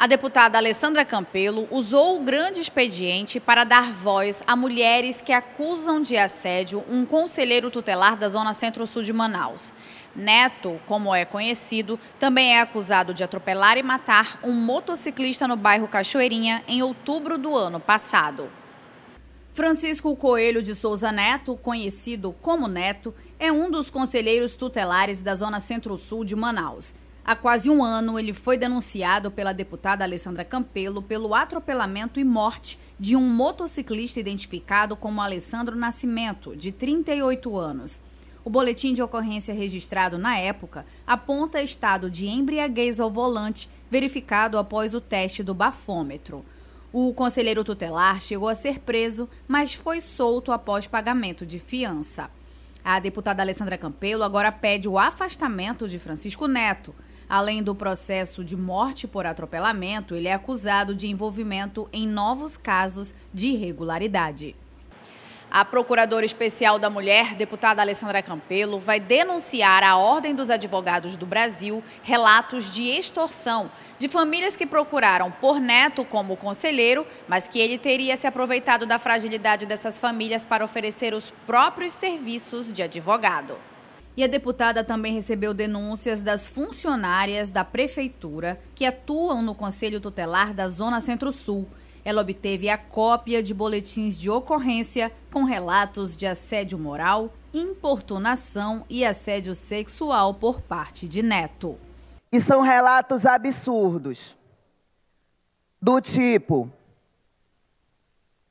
A deputada Alessandra Campelo usou o grande expediente para dar voz a mulheres que acusam de assédio um conselheiro tutelar da Zona Centro-Sul de Manaus. Neto, como é conhecido, também é acusado de atropelar e matar um motociclista no bairro Cachoeirinha em outubro do ano passado. Francisco Coelho de Souza Neto, conhecido como Neto, é um dos conselheiros tutelares da Zona Centro-Sul de Manaus. Há quase um ano, ele foi denunciado pela deputada Alessandra Campelo pelo atropelamento e morte de um motociclista identificado como Alessandro Nascimento, de 38 anos. O boletim de ocorrência registrado na época aponta estado de embriaguez ao volante, verificado após o teste do bafômetro. O conselheiro tutelar chegou a ser preso, mas foi solto após pagamento de fiança. A deputada Alessandra Campelo agora pede o afastamento de Francisco Neto. Além do processo de morte por atropelamento, ele é acusado de envolvimento em novos casos de irregularidade. A Procuradora Especial da Mulher, deputada Alessandra Campelo, vai denunciar à Ordem dos Advogados do Brasil relatos de extorsão de famílias que procuraram por neto como conselheiro, mas que ele teria se aproveitado da fragilidade dessas famílias para oferecer os próprios serviços de advogado. E a deputada também recebeu denúncias das funcionárias da prefeitura que atuam no Conselho Tutelar da Zona Centro-Sul. Ela obteve a cópia de boletins de ocorrência com relatos de assédio moral, importunação e assédio sexual por parte de neto. E são relatos absurdos. Do tipo,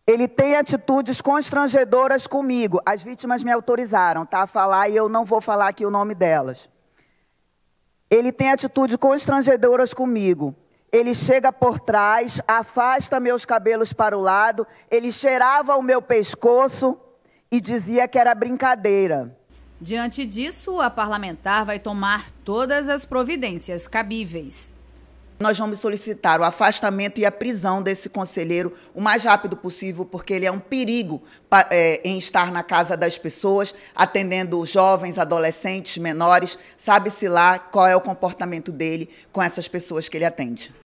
ele tem atitudes constrangedoras comigo. As vítimas me autorizaram tá, a falar e eu não vou falar aqui o nome delas. Ele tem atitudes constrangedoras comigo. Ele chega por trás, afasta meus cabelos para o lado, ele cheirava o meu pescoço e dizia que era brincadeira. Diante disso, a parlamentar vai tomar todas as providências cabíveis. Nós vamos solicitar o afastamento e a prisão desse conselheiro o mais rápido possível, porque ele é um perigo é, em estar na casa das pessoas, atendendo jovens, adolescentes, menores. Sabe-se lá qual é o comportamento dele com essas pessoas que ele atende.